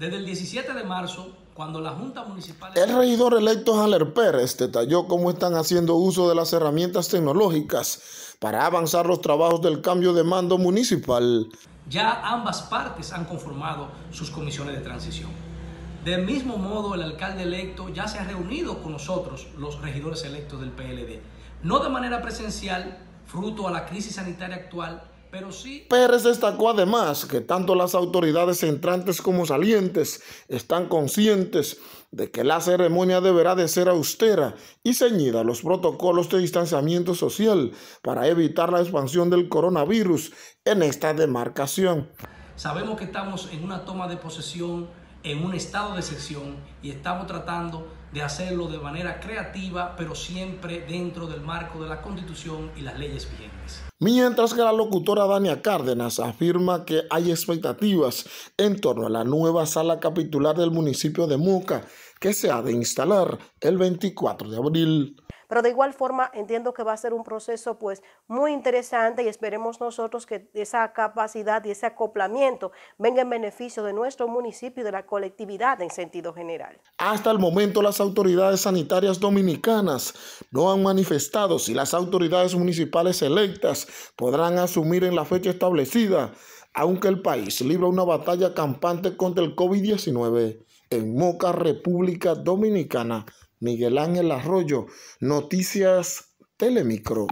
Desde el 17 de marzo, cuando la Junta Municipal... El regidor electo jaler Pérez detalló cómo están haciendo uso de las herramientas tecnológicas para avanzar los trabajos del cambio de mando municipal. Ya ambas partes han conformado sus comisiones de transición. Del mismo modo, el alcalde electo ya se ha reunido con nosotros, los regidores electos del PLD, no de manera presencial, fruto a la crisis sanitaria actual, pero sí. Pérez destacó además que tanto las autoridades entrantes como salientes están conscientes de que la ceremonia deberá de ser austera y ceñida a los protocolos de distanciamiento social para evitar la expansión del coronavirus en esta demarcación. Sabemos que estamos en una toma de posesión en un estado de excepción y estamos tratando de hacerlo de manera creativa, pero siempre dentro del marco de la Constitución y las leyes vigentes. Mientras que la locutora Dania Cárdenas afirma que hay expectativas en torno a la nueva sala capitular del municipio de Moca, que se ha de instalar el 24 de abril. Pero de igual forma entiendo que va a ser un proceso pues muy interesante y esperemos nosotros que esa capacidad y ese acoplamiento venga en beneficio de nuestro municipio y de la colectividad en sentido general. Hasta el momento las autoridades sanitarias dominicanas no han manifestado si las autoridades municipales electas podrán asumir en la fecha establecida, aunque el país libra una batalla campante contra el COVID-19 en Moca, República Dominicana. Miguel Ángel Arroyo, Noticias Telemicro.